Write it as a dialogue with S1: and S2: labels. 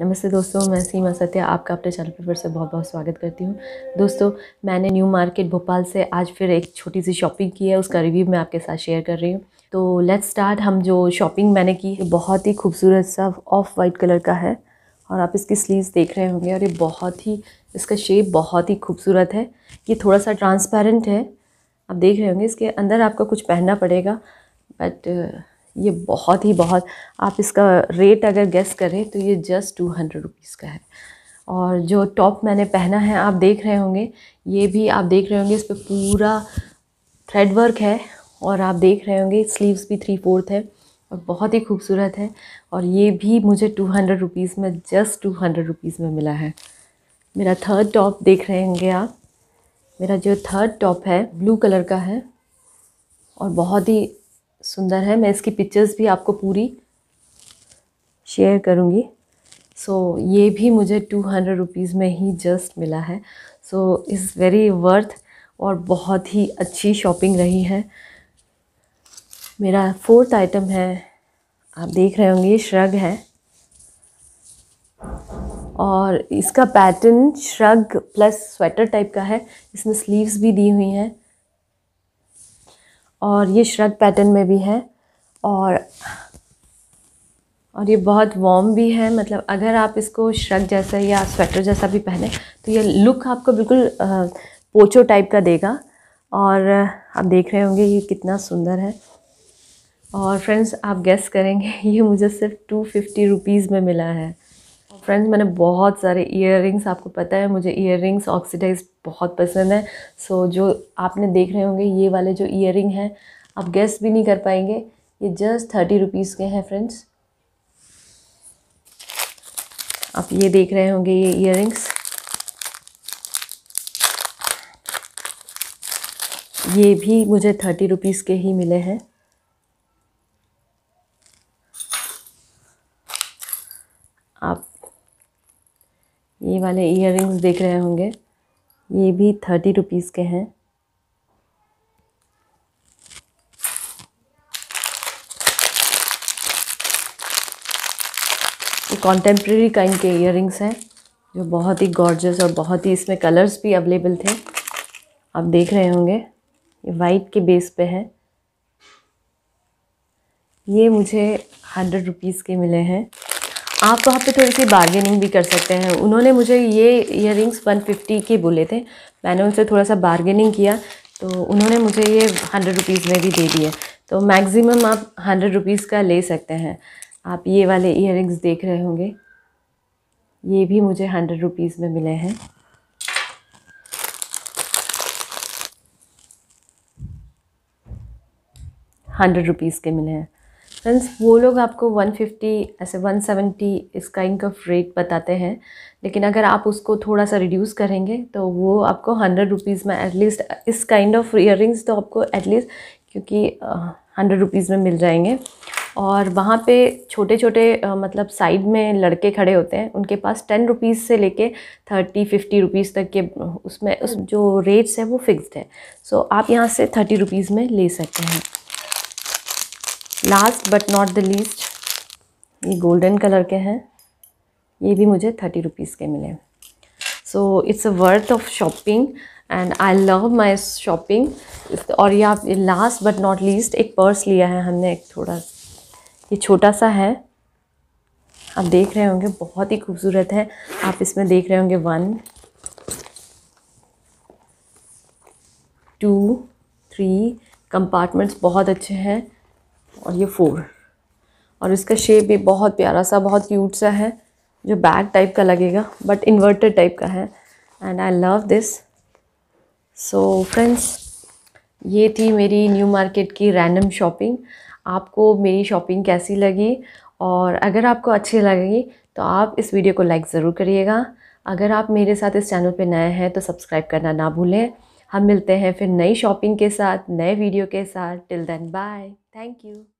S1: नमस्ते दोस्तों मैं सीमा सत्या आपका अपने चैनल पर फिर से बहुत बहुत स्वागत करती हूँ दोस्तों मैंने न्यू मार्केट भोपाल से आज फिर एक छोटी सी शॉपिंग की है उसका रिव्यू मैं आपके साथ शेयर कर रही हूँ तो लेट्स स्टार्ट हम जो शॉपिंग मैंने की बहुत ही खूबसूरत सा ऑफ वाइट कलर का है और आप इसकी स्लीव्स देख रहे होंगे और ये बहुत ही इसका शेप बहुत ही खूबसूरत है ये थोड़ा सा ट्रांसपेरेंट है आप देख रहे होंगे इसके अंदर आपको कुछ पहनना पड़ेगा बट ये बहुत ही बहुत आप इसका रेट अगर गेस करें तो ये जस्ट टू हंड्रेड रुपीज़ का है और जो टॉप मैंने पहना है आप देख रहे होंगे ये भी आप देख रहे होंगे इस पर पूरा थ्रेड वर्क है और आप देख रहे होंगे स्लीव्स भी थ्री फोर्थ है और बहुत ही खूबसूरत है और ये भी मुझे टू हंड्रेड रुपीज़ में जस्ट टू हंड्रेड रुपीज़ में मिला है मेरा थर्ड टॉप देख रहे होंगे आप मेरा जो थर्ड टॉप है ब्लू कलर का है और बहुत ही सुंदर है मैं इसकी पिक्चर्स भी आपको पूरी शेयर करूँगी सो so, ये भी मुझे टू हंड्रेड रुपीज़ में ही जस्ट मिला है सो इज़ वेरी वर्थ और बहुत ही अच्छी शॉपिंग रही है मेरा फोर्थ आइटम है आप देख रहे होंगे श्रग है और इसका pattern shrug plus sweater type का है इसमें स्लीव्स भी दी हुई हैं और ये श्रग पैटर्न में भी है और और ये बहुत वार्म भी है मतलब अगर आप इसको श्रग जैसा या स्वेटर जैसा भी पहने तो ये लुक आपको बिल्कुल पोचो टाइप का देगा और आप देख रहे होंगे ये कितना सुंदर है और फ्रेंड्स आप गेस करेंगे ये मुझे सिर्फ टू फिफ्टी रुपीज़ में मिला है फ्रेंड्स मैंने बहुत सारे ईयर आपको पता है मुझे ईयर ऑक्सीडाइज बहुत पसंद है सो so, जो आपने देख रहे होंगे ये वाले जो ईयर हैं आप गेस भी नहीं कर पाएंगे ये जस्ट थर्टी रुपीज़ के हैं फ्रेंड्स आप ये देख रहे होंगे ये इयर ये भी मुझे थर्टी रुपीज़ के ही मिले हैं आप ये वाले इयर देख रहे होंगे ये भी थर्टी रुपीज़ के हैं ये कॉन्टेम्प्रेरी काइंड के इयर हैं जो बहुत ही गॉर्जस और बहुत ही इसमें कलर्स भी अवेलेबल थे आप देख रहे होंगे ये वाइट के बेस पे है ये मुझे हंड्रेड रुपीज़ के मिले हैं आप वहाँ पे थोड़ी सी बार्गेनिंग भी कर सकते हैं उन्होंने मुझे ये इयर रिंग्स वन फिफ्टी के बोले थे मैंने उनसे थोड़ा सा बार्गेनिंग किया तो उन्होंने मुझे ये हंड्रेड रुपीज़ में भी दे दिए तो मैक्सिमम आप हंड्रेड रुपीज़ का ले सकते हैं आप ये वाले इयर देख रहे होंगे ये भी मुझे हंड्रेड रुपीज़ में मिले हैं हंड्रेड रुपीज़ के मिले हैं फ्रेंड्स वो लोग आपको 150 ऐसे 170 इस काइंड रेट बताते हैं लेकिन अगर आप उसको थोड़ा सा रिड्यूस करेंगे तो वो आपको हंड्रेड रुपीज़ में एटलीस्ट इस काइंड ऑफ इयर तो आपको एटलीस्ट क्योंकि हंड्रेड रुपीज़ में मिल जाएंगे और वहाँ पे छोटे छोटे मतलब साइड में लड़के खड़े होते हैं उनके पास टेन रुपीज़ से लेके थर्टी फिफ्टी रुपीज़ तक के उसमें उस जो रेट्स है वो फिक्स्ड है सो so, आप यहाँ से थर्टी रुपीज़ में ले सकते हैं last but not the least ये गोल्डन कलर के हैं ये भी मुझे थर्टी रुपीज़ के मिले so it's a worth of shopping and I love my shopping और ये आप लास्ट बट नॉट लीस्ट एक पर्स लिया है हमने एक थोड़ा ये छोटा सा है आप देख रहे होंगे बहुत ही खूबसूरत है आप इसमें देख रहे होंगे वन टू थ्री कंपार्टमेंट्स बहुत अच्छे हैं और ये फोर और इसका शेप भी बहुत प्यारा सा बहुत क्यूट सा है जो बैग टाइप का लगेगा बट इन्वर्टेड टाइप का है and I love this so friends ये थी मेरी न्यू मार्केट की रैंडम शॉपिंग आपको मेरी शॉपिंग कैसी लगी और अगर आपको अच्छी लगेगी तो आप इस वीडियो को लाइक ज़रूर करिएगा अगर आप मेरे साथ इस चैनल पर नए हैं तो सब्सक्राइब करना ना भूलें हम मिलते हैं फिर नई शॉपिंग के साथ नए वीडियो के साथ till then bye thank you